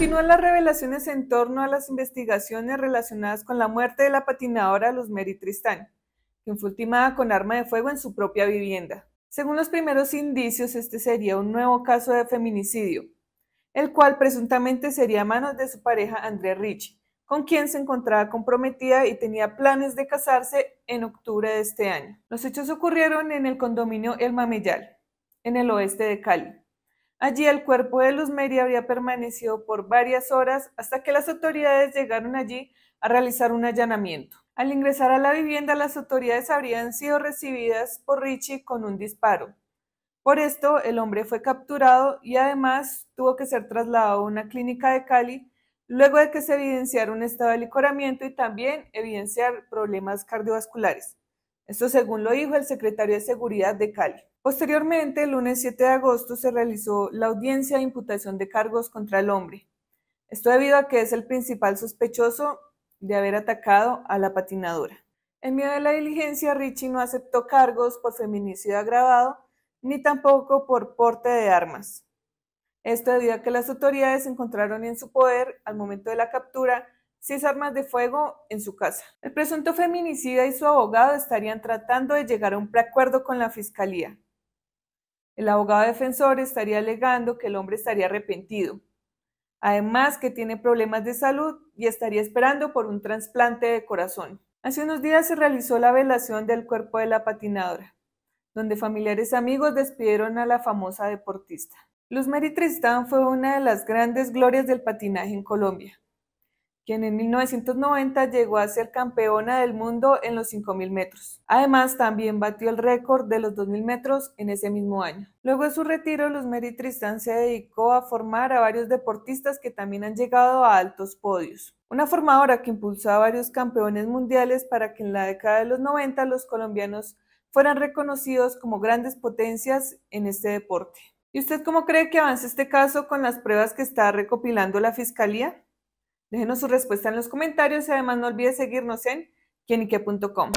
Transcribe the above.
Continúan las revelaciones en torno a las investigaciones relacionadas con la muerte de la patinadora Luzmeri Tristán, quien fue ultimada con arma de fuego en su propia vivienda. Según los primeros indicios, este sería un nuevo caso de feminicidio, el cual presuntamente sería a manos de su pareja Andrea Rich, con quien se encontraba comprometida y tenía planes de casarse en octubre de este año. Los hechos ocurrieron en el condominio El Mamellal, en el oeste de Cali. Allí el cuerpo de Luz Mary habría permanecido por varias horas hasta que las autoridades llegaron allí a realizar un allanamiento. Al ingresar a la vivienda, las autoridades habrían sido recibidas por Richie con un disparo. Por esto, el hombre fue capturado y además tuvo que ser trasladado a una clínica de Cali luego de que se evidenciara un estado de licoramiento y también evidenciar problemas cardiovasculares. Esto según lo dijo el secretario de Seguridad de Cali. Posteriormente, el lunes 7 de agosto, se realizó la audiencia de imputación de cargos contra el hombre. Esto debido a que es el principal sospechoso de haber atacado a la patinadora. En medio de la diligencia, Richie no aceptó cargos por feminicidio agravado ni tampoco por porte de armas. Esto debido a que las autoridades encontraron en su poder, al momento de la captura, seis armas de fuego en su casa. El presunto feminicida y su abogado estarían tratando de llegar a un preacuerdo con la fiscalía. El abogado defensor estaría alegando que el hombre estaría arrepentido, además que tiene problemas de salud y estaría esperando por un trasplante de corazón. Hace unos días se realizó la velación del cuerpo de la patinadora, donde familiares y amigos despidieron a la famosa deportista. Luz Mary Tristán fue una de las grandes glorias del patinaje en Colombia quien en 1990 llegó a ser campeona del mundo en los 5.000 metros. Además, también batió el récord de los 2.000 metros en ese mismo año. Luego de su retiro, los Mary Tristán se dedicó a formar a varios deportistas que también han llegado a altos podios. Una formadora que impulsó a varios campeones mundiales para que en la década de los 90 los colombianos fueran reconocidos como grandes potencias en este deporte. ¿Y usted cómo cree que avanza este caso con las pruebas que está recopilando la Fiscalía? Déjenos su respuesta en los comentarios y además no olvides seguirnos en quienique.com.